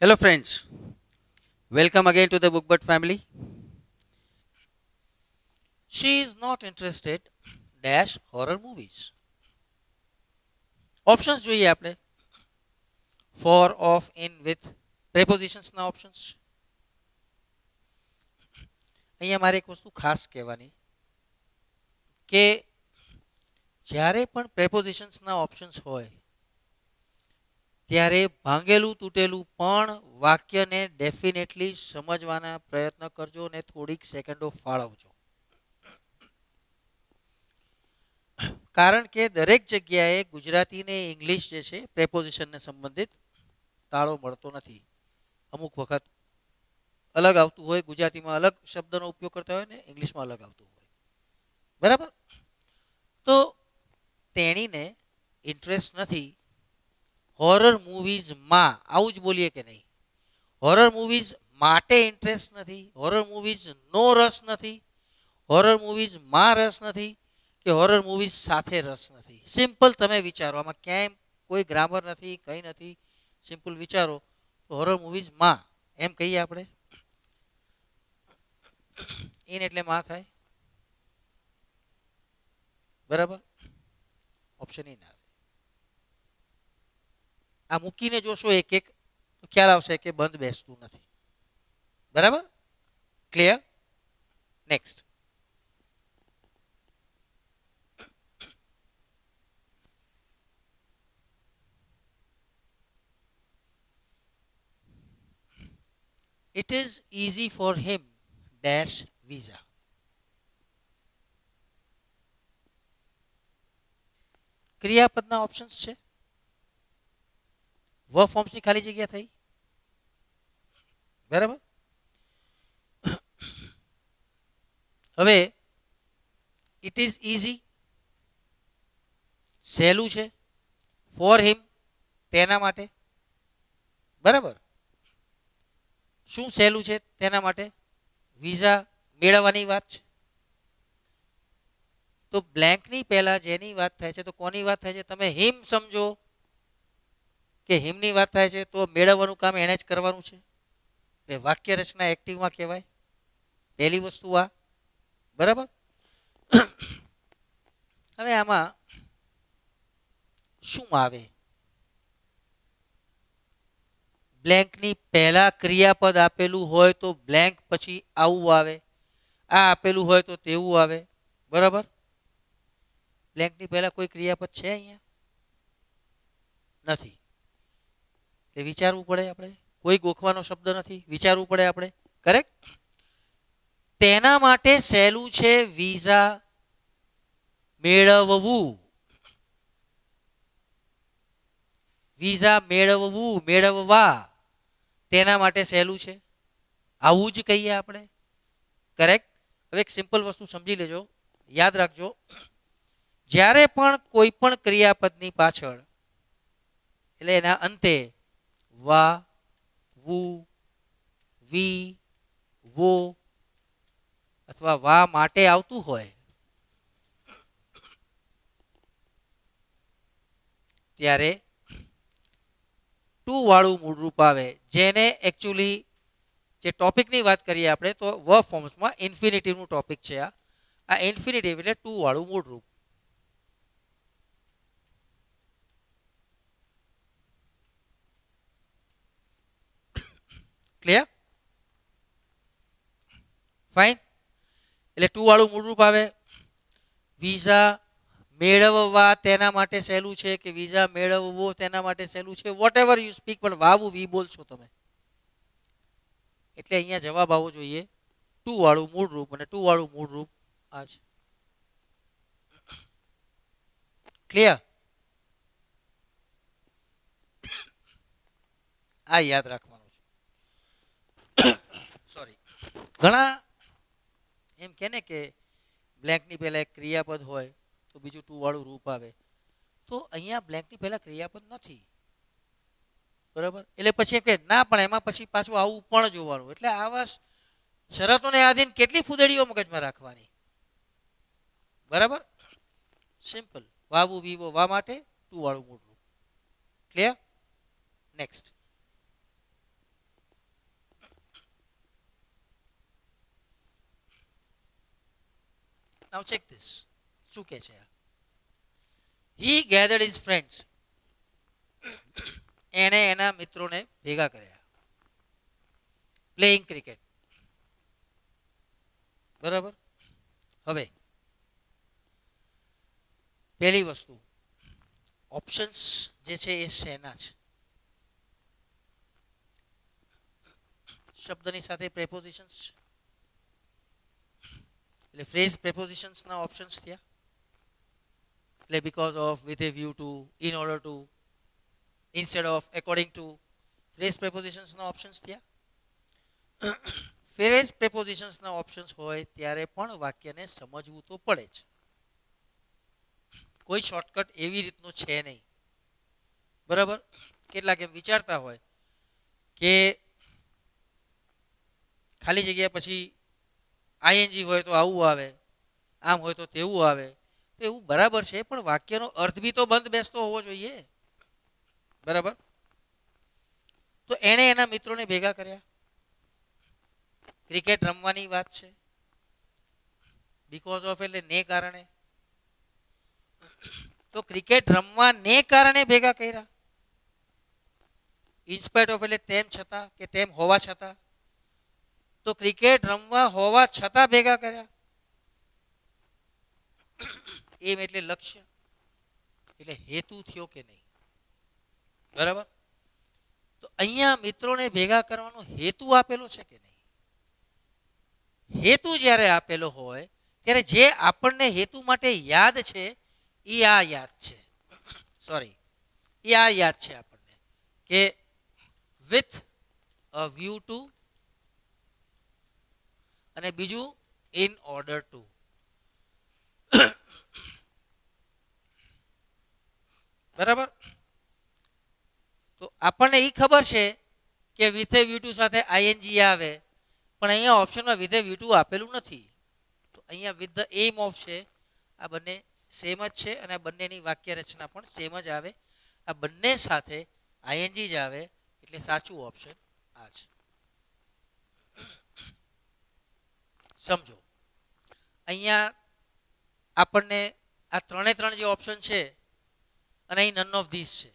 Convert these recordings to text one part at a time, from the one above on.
Hello friends, welcome again to the Bookbird family. She is not interested dash horror movies. Options જોઈએ આપણે for of in with પ્રેપોઝિશન્સના options અહીંયા મારે એક વસ્તુ ખાસ કહેવાની કે જ્યારે પણ પ્રેપોઝિશન્સના ઓપ્શન્સ હોય ત્યારે ભાંગેલું તૂટેલું પણ વાક્યને ડેફિનેટલી સમજવાના પ્રયત્ન કરજો અને થોડીક સેકન્ડો ફાળવજો કારણ કે દરેક જગ્યાએ ગુજરાતીને ઇંગ્લિશ જે છે પ્રેપોઝિશનને સંબંધિત તાળો મળતો નથી અમુક વખત અલગ આવતું હોય ગુજરાતીમાં અલગ શબ્દનો ઉપયોગ કરતા હોય ને ઇંગ્લિશમાં અલગ આવતું હોય બરાબર તો તેણીને ઇન્ટરેસ્ટ નથી હોરર મૂવીઝમાં આવું જ બોલીએ કે નહીં હોરર મૂવીઝ માટે ઇન્ટરેસ્ટ નથી હોરર મૂવીઝનો રસ નથી હોરર મૂવીઝમાં રસ નથી કે હોરર મૂવીઝ સાથે રસ નથી સિમ્પલ તમે વિચારો આમાં ક્યાંય કોઈ ગ્રામર નથી કંઈ નથી સિમ્પલ વિચારો તો હોરર મૂવીઝમાં એમ કહીએ આપણે ઇન એટલે માં થાય બરાબર ઓપ્શન ઇન આવે આ મૂકીને જોશો એક એક તો ખ્યાલ આવશે કે બંધ બેસતું નથી બરાબર clear next it is easy for him dash visa ક્રિયાપદના ઓપ્શન્સ છે વર્ફોર્મ્સની ખાલી જગ્યા થઈ બરાબર હવે ઇટ ઇઝ ઈઝી સહેલું છે ફોર હિમ તેના માટે બરાબર શું સહેલું છે તેના માટે વિઝા મેળવવાની વાત છે તો બ્લેન્ક ની પહેલા જેની વાત થાય છે તો કોની વાત થાય છે તમે હિમ સમજો કે હિમની વાત થાય છે તો મેળવવાનું કામ એને જ કરવાનું છે એટલે વાક્ય રચના એક્ટિવમાં કહેવાય પહેલી વસ્તુ આ બરાબર હવે આમાં શું આવે બ્લેન્કની પહેલા ક્રિયાપદ આપેલું હોય તો બ્લેન્ક પછી આવું આવે આ આપેલું હોય તો તેવું આવે બરાબર બ્લેન્કની પહેલા કોઈ ક્રિયાપદ છે અહીંયા નથી એ વિચારવું પડે આપણે કોઈ ગોખવાનો શબ્દ નથી વિચારવું પડે આપણે કરેક્ટ તેના માટે સહેલું છે વિઝા મેળવવું વિઝા મેળવવું મેળવવા તેના માટે સહેલું છે આવું જ કહીએ આપણે કરેક્ટ હવે એક સિમ્પલ વસ્તુ સમજી લેજો યાદ રાખજો જ્યારે પણ કોઈ પણ ક્રિયાપદની પાછળ એટલે એના અંતે વા વુ વી વો અથવા વા માટે આવતું હોય ત્યારે ટુ વાળું મૂળરૂપ આવે જેને એકચ્યુઅલી જે ટોપિકની વાત કરીએ આપણે તો વ ફોર્મ્સમાં ઇન્ફિનેટિવનું ટોપિક છે આ આ ઇન્ફિનેટિવ એટલે ટુ વાળું મૂળરૂપ ફાઇન એટલે 2 વાળું મૂળ રૂપ આવે વિઝા મેળવવા તેના માટે સહેલું છે કે વિઝા મેળવવું તેના માટે સહેલું છે વોટએવર યુ સ્પીક પણ વાવું વી બોલ છો તમે એટલે અહીંયા જવાબ આવો જોઈએ 2 વાળું મૂળ રૂપ અને 2 વાળું મૂળ રૂપ આજ ક્લિયર આ યાદ રાખ ઘણા એમ કહેને કે બ્લેન્ક ની પહેલા ક્રિયાપદ હોય તો બીજું ટુ વાળું રૂપ આવે તો અહીંયા બ્લેન્ક ની પહેલા ક્રિયાપદ નથી બરાબર એટલે પછી કે ના પણ એમાં પછી પાછું આવું પણ જોવાનું એટલે આવશ શરતોને આધીન કેટલી ફૂદડીઓ મુકજમાં રાખવાની બરાબર સિમ્પલ વાબુ વિવો વા માટે ટુ વાળું મૂળ એટલે નેક્સ્ટ Now check this. શું કે છે He gathered his friends. એણે એના મિત્રોને ભેગા કર્યા પ્લેઇંગ ક્રિકેટ બરાબર હવે પહેલી વસ્તુ ઓપ્શન્સ જે છે એ શેના છે શબ્દની સાથે પ્રેપોઝિશન્સ લે ફ્રેઝ પ્રિપોઝિશન્સ ના ઓપ્શન્સ થયા લે because of with a view to in order to instead of according to phrase prepositions ના ઓપ્શન્સ થયા ફ્રેઝ પ્રિપોઝિશન્સ ના ઓપ્શન્સ હોય ત્યારે પણ વાક્યને સમજવું તો પડે જ કોઈ શોર્ટકટ એવી રીતનો છે નહીં બરાબર કેટલા કે વિચારતા હોય કે ખાલી જગ્યા પછી आईएनजी હોય તો આવું આવે આમ હોય તો તેવું આવે તેવું બરાબર છે પણ વાક્યનો અર્થ ભી તો બંધ બેસતો હોવો જોઈએ બરાબર તો એણે એના મિત્રોને ભેગા કર્યા ક્રિકેટ રમવાની વાત છે બીકોઝ ઓફ એટલે ને કારણે તો ક્રિકેટ રમવા ને કારણે ભેગા કર્યા ઇnspite of એટલે તેમ છતાં કે તેમ હોવા છતાં તો ક્રિકેટ રમવા હોવા છતાં ભેગા કર્યા એમ એટલે લક્ષ્ય એટલે હેતુ થયો કે નહીં બરાબર તો અહિયા મિત્રોને ભેગા કરવાનો હેતુ આપેલો છે કે નહીં હેતુ જ્યારે આપેલો હોય ત્યારે જે આપણે હેતુ માટે યાદ છે એ આ યાદ છે સોરી આ યાદ છે આપણે કે વિથ અ વ્યૂ ટુ અને બીજું ઇન ઓર્ડર ટુ બરાબર તો આપણને એ ખબર છે કે with the v2 સાથે ing આવે પણ અહીંયા ઓપ્શનમાં with the v2 આપેલું નથી તો અહીંયા with the aim of છે આ બંને સેમ જ છે અને આ બંનેની વાક્ય રચના પણ સેમ જ આવે આ બંને સાથે ing જ આવે એટલે સાચું ઓપ્શન છે સમજો અહીંયા આપણને આ ત્રણે ત્રણ જે ઓપ્શન છે અને અહીં નન ઓફ ધીસ છે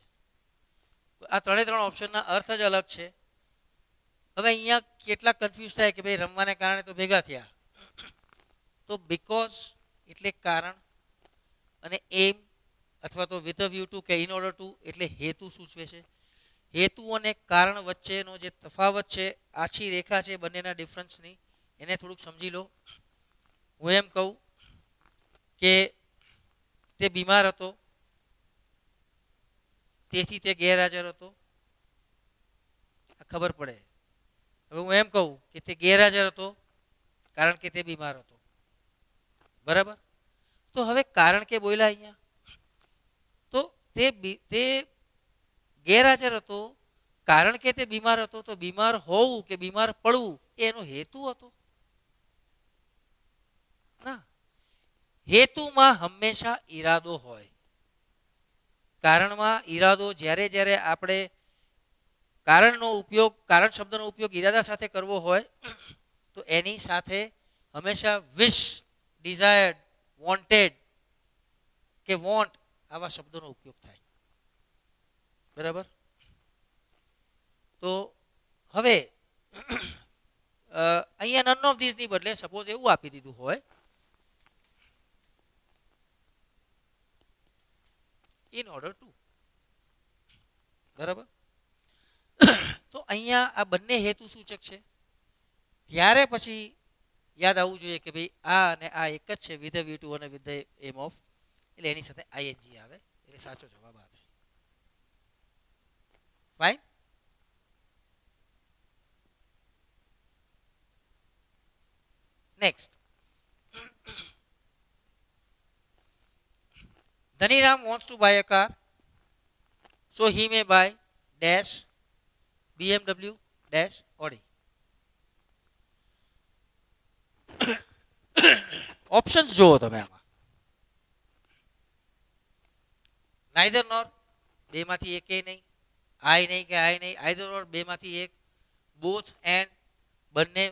આ ત્રણે ત્રણ ઓપ્શનના અર્થ જ અલગ છે હવે અહીંયા કેટલા કન્ફ્યુઝ થાય કે ભાઈ રમવાને કારણે તો ભેગા થયા તો બિકોઝ એટલે કારણ અને એમ અથવા તો વિથ અ વ્યૂ ટુ કે ઇન ઓર્ડર ટુ એટલે હેતુ સૂચવે છે હેતુ અને કારણ વચ્ચેનો જે તફાવત છે આછી રેખા છે બંનેના ડિફરન્સની એને થોડુંક સમજી લો હું એમ કહું કે તે બીમાર હતો તેથી તે ઘેરાજર હતો આ ખબર પડે હવે હું એમ કહું કે તે ઘેરાજર હતો કારણ કે તે બીમાર હતો બરાબર તો હવે કારણ કે બોલ્યા અહીંયા તો તે તે ઘેરાજર હતો કારણ કે તે બીમાર હતો તો બીમાર હોઉ કે બીમાર પડું એનો હેતુ હતો હેતુ માં હંમેશા ઈરાદો હોય કારણ માં ઈરાદો જ્યારે જ્યારે આપણે કારણ નો ઉપયોગ કારણ શબ્દ નો ઉપયોગ ઈરાદો સાથે કરવો હોય તો એની સાથે હંમેશા વિશ ડિઝાયર્ડ વોન્ટેડ કે વોન્ટ આવા શબ્દો નો ઉપયોગ થાય બરાબર તો હવે અ અ અહીંયા નોન ઓફ ધીસ નીબ એટલે સપوز એવું આપી દીધું હોય इन ऑर्डर टू बराबर तो अहिया आ बने हेतु सूचक है त्यारे पी याद आइए कि भाई आ ने आ एक विध व्यू टू और with aim of any I N G आए साचो जवाब आ fine next Dhaniram wants to buy a car. So he may buy dash BMW dash Audi. Options જુઓ તમે આમાં નાઇધર નોર બેમાંથી એકે નહીં આઈ નહીં કે આઈ નહીં આઈધર નોર બેમાંથી એક બોથ એન્ડ બંને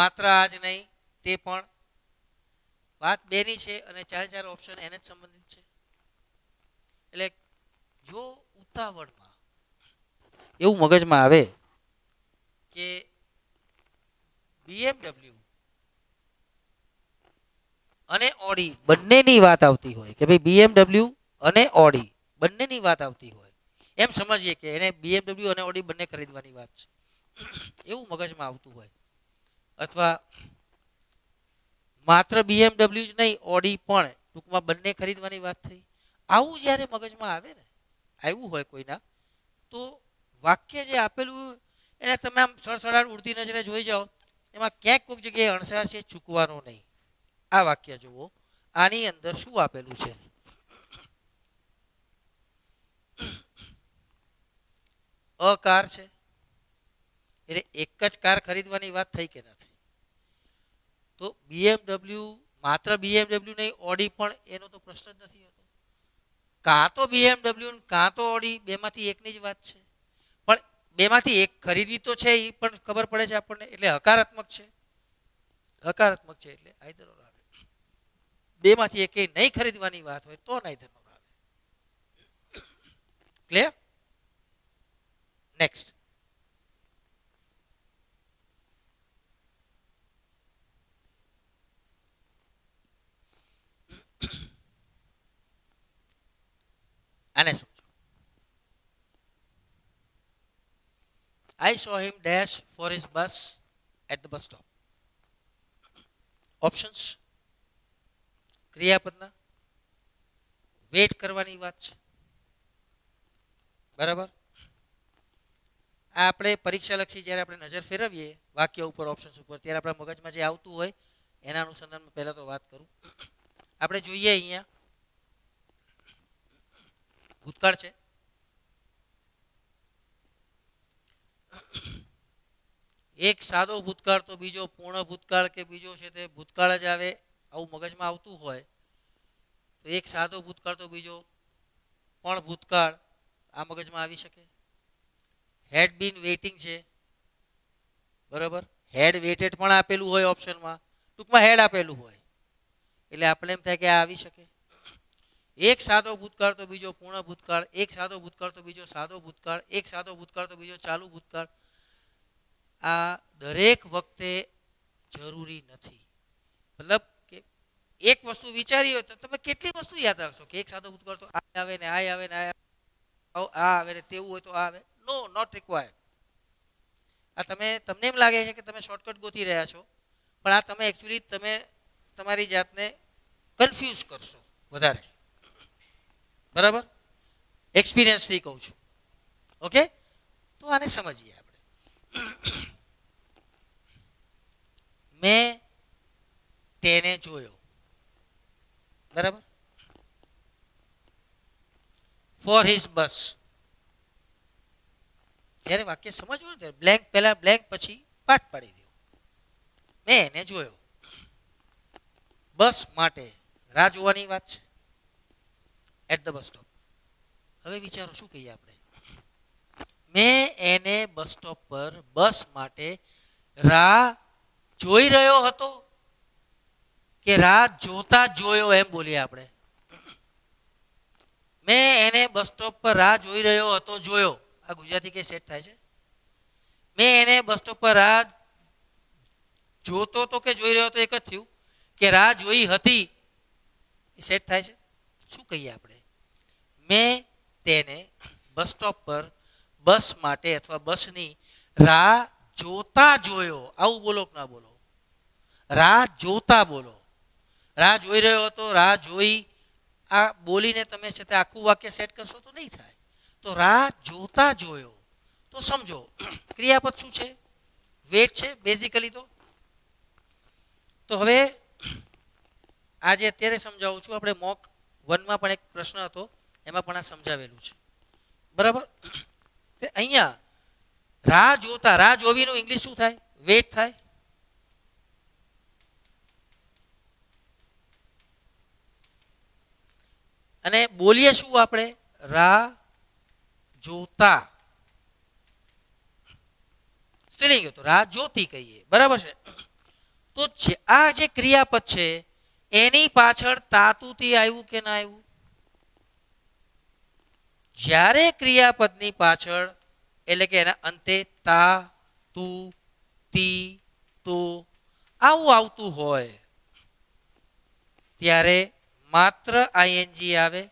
માત્ર આજ નહીં તે પણ વાત બેની છે અને ચાર ચાર ઓપ્શન એને જ સંબંધિત છે એટલે જો ઉતાવળમાં એવું મગજમાં આવે કે બીએમડબલ્યુ અને ઓડી બંનેની વાત આવતી હોય કે ભાઈ બીએમડબલ્યુ અને ઓડી બંનેની વાત આવતી હોય એમ સમજીએ કે એને બીએમડબલ્યુ અને ઓડી બંને ખરીદવાની વાત છે એવું મગજમાં આવતું હોય અથવા માત્ર BMW જ નહીં ઓડી પણ ટુકમાં બन्ने ખરીદવાની વાત થઈ આવું જ્યારે મગજમાં આવે ને આવું હોય કોઈના તો વાક્ય જે આપેલું એના તમામ સળસળાળ ઉર્તી નજરે જોઈજો એમાં કેક કોઈ જગ્યાએ અણસાર છે ચૂકવાનો નહીં આ વાક્ય જોવો આની અંદર શું આપેલું છે અકાર છે એટલે એક જ કાર ખરીદવાની વાત થઈ કે ના bmw માત્ર bmw નહી ઓડી પણ એનો તો પ્રશ્ન જ નથી હતો કા તો bmw ને કા તો ઓડી બેમાંથી એક ની જ વાત છે પણ બેમાંથી એક ખરીદવી તો છે એ પણ ખબર પડે છે આપણે એટલે હકારાત્મક છે હકારાત્મક છે એટલે આઇધર ઓર આવે બેમાંથી એકે નહી ખરીદવાની વાત હોય તો નઇધર ઓર આવે clear next in us i saw him dash for his bus at the bus stop options क्रियापद ना वेट કરવાની વાત છે બરાબર આ આપણે પરીક્ષા લક્ષી જ્યારે આપણે નજર ફેરવઈએ વાક્ય ઉપર ઓપ્શન્સ ઉપર ત્યારે આપડા મગજમાં જે આવતું હોય એના અનુસંધાનમાં પહેલા તો વાત करू આપણે જોઈએ અહીંયા ભૂતકાળ છે એક સાદો ભૂતકાળ તો બીજો પૂર્ણ ભૂતકાળ કે બીજો છે તે ભૂતકાળ જ આવે આઉ મગજમાં આવતું હોય તો એક સાદો ભૂતકાળ તો બીજો પૂર્ણ ભૂતકાળ આ મગજમાં આવી શકે હેડ બીન વેટીંગ છે બરાબર હેડ વેટેડ પણ આપેલું હોય ઓપ્શનમાં ટુકમાં હેડ આપેલું હોય એટલે આપણે એમ થાય કે આવી શકે એક સાદો ભૂતકાળ તો બીજો પૂર્ણ ભૂતકાળ એક સાદો ભૂતકાળ તો બીજો સાદો ભૂતકાળ એક સાદો ભૂતકાળ તો બીજો ચાલુ ભૂતકાળ આ દરેક વખતે જરૂરી નથી મતલબ કે એક વસ્તુ વિચારી હોય તો તમે કેટલી વસ્તુ યાદ રાખશો કે એક સાદો ભૂતકાળ તો આ આવે ને આ આવે ને આ આવે ને તેવું હોય તો આ આવે નો નોટ રિક્વાયર્ડ આ તમે તમને એમ લાગે છે કે તમે શોર્ટકટ ગોતી રહ્યા છો પણ આ તમે એકચ્યુઅલી તમે તમારી જાતને કન્ફ્યુઝ કરશો વધારે બરાબર એક્સપિરિયન્સથી કહું છું ઓકે તો આને સમજીએ આપણે મેં તેને જોયો બરાબર ફોર હિઝ બસ જ્યારે વાક્ય સમજવું ત્યારે બ્લેન્ક પહેલાં બ્લેન્ક પછી પાઠ પાડી દો મેં એને જોયો બસ માટે રાહ જોવાની વાત છે एट द बस स्टॉप अबे विचारो શું કહીયા આપણે મે એને બસ સ્ટોપ પર બસ માટે રા જોઈ રહ્યો હતો કે રા જોતા જોયો એમ બોલીયા આપણે મે એને બસ સ્ટોપ પર રા જોઈ રહ્યો હતો જોયો આ ગુજરાતી કે સેટ થાય છે મે એને બસ સ્ટોપ પર રા જોતો તો કે જોઈ રહ્યો તો એક જ થ્યું કે રા જોઈ હતી એ સેટ થાય છે શું કહીયા આપણે મે તને બસ સ્ટોપ પર બસ માટે અથવા બસ ની રા જોતા જોયો આવું બોલો કે ના બોલો રા જોતા બોલો રા જોઈ રહ્યો તો રા જોઈ આ બોલીને તમે સતે આખું વાક્ય સેટ કરશો તો નઈ થાય તો રા જોતા જોયો તો સમજો ક્રિયાપદ શું છે વેટ છે બેઝિકલી તો તો હવે આજે એટલે સમજાવું છું આપણે મોક વનમાં પણ એક પ્રશ્ન હતો એમાં પણ આ સમજાવેલું છે બરાબર અહીંયા રાહ જોતા રાહ જોવીનું ઇંગ્લિશ શું થાય વેટ થાય અને બોલીએ શું આપણે રાહ જોતા સ્ત્રીલિંગ હતું રાહ જોતી કહીએ બરાબર છે તો આ જે ક્રિયાપદ છે એની પાછળ તાતુથી આવ્યું કે ના આવ્યું જ્યારે ક્રિયાપદની પાછળ એટલે કે એના અંતે તા તુ તી તો આવું આવતું હોય ત્યારે માત્ર આઈએનજી આવે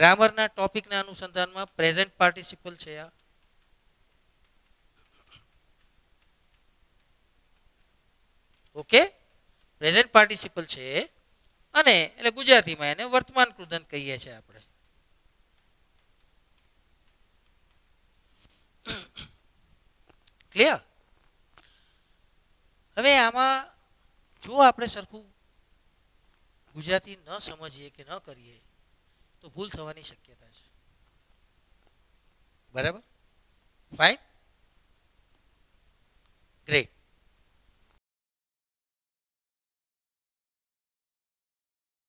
ગ્રામરના ટોપિકના અનુસંધાનમાં પ્રેઝન્ટ પાર્ટિસિપલ છે આ ઓકે પ્રેઝન્ટ પાર્ટિસિપલ છે અને એટલે ગુજરાતીમાં એને વર્તમાન કૃદન કહીએ છીએ આપણે ક્લિયર હવે આમાં જો આપણે સરખું ગુજરાતી ન સમજીએ કે ન કરીએ તો ભૂલ થવાની શક્યતા છે બરાબર ફાઇન ગ્રેટ